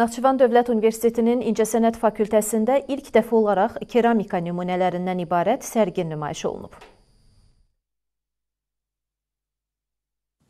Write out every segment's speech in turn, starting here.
Naxçıvan Dövlət Universitetinin İncəsənət Fakültəsində ilk dəfə olaraq keramika nümunələrindən ibarət sərgi nümayiş olunub.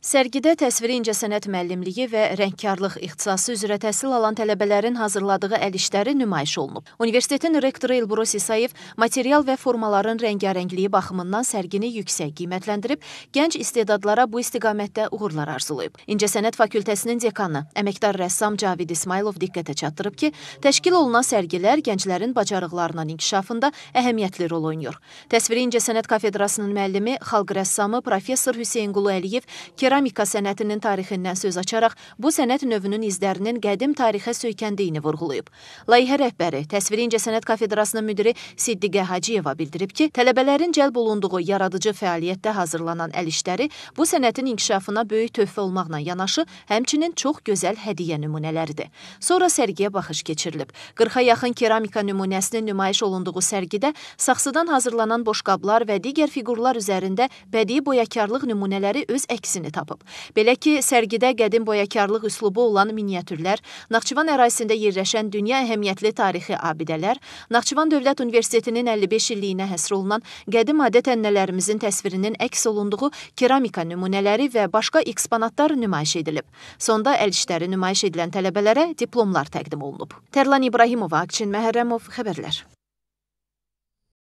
Sərgidə təsviri incəsənət müəllimliyi və rəngkarlıq ixtisası üzrə təhsil alan tələbələrin hazırladığı əl işləri nümayiş olunub. Universitetin rektoru Elbrus İsayev material və formaların rəngarəngliyi baxımından sərgini yüksək qiymətləndirib, gənc istedadlara bu istiqamətdə uğurlar arzulayıb. İncəsənət fakültəsinin dekanı, əməkdar rəssam Cavid İsmailov diqqətə çatdırıb ki, təşkil olunan sərgilər gənclərin bacarıqlarının inkişafında əhəmiyyətli rol oynayır. Təsviri İncəsənət kafedrasının müəllimi, xalq rəssamı professor Hüseynqulu Əliyev Kira keramika sənətinin tarixindən söz açaraq bu sənət növünün izlərinin qədim tarixə söykəndiyini vurğulayıb. Layihə rəhbəri, Təsviri İncəsənət Kafedrasının müdiri Siddiqə Hacıyeva bildirib ki, tələbələrin cəlb olunduğu yaradıcı fəaliyyətdə hazırlanan əl işləri bu sənətin inkişafına böyük töhfə olmaqla yanaşı, həmçinin çox gözəl hədiyyə nümunələridir. Sonra sərgiyə baxış keçirilib. 40-a yaxın keramika nümunəsinin nümayiş olunduğu sərgidə saxsıdan hazırlanan boşqablar və digər fiqurlar üzərində bədii boyakarlıq nümunələri öz əksini tapıb tapıb. Belə ki, sərgidə qədim boyakarlıq üslubu olan miniatürlər, Naxçıvan ərazisində yerləşən dünya əhəmiyyətli tarixi abidələr, Naxçıvan Dövlət Universitetinin 55 illiyinə həsr olunan qədim adət ənənələrimizin təsvirinin əks olunduğu keramika nümunələri və başqa eksponatlar nümayiş edilib. Sonda əl işləri nümayiş edilən tələbələrə diplomlar təqdim olunub. Tərlan İbrahimova, Akçin Məhərrəmov xəbərlər.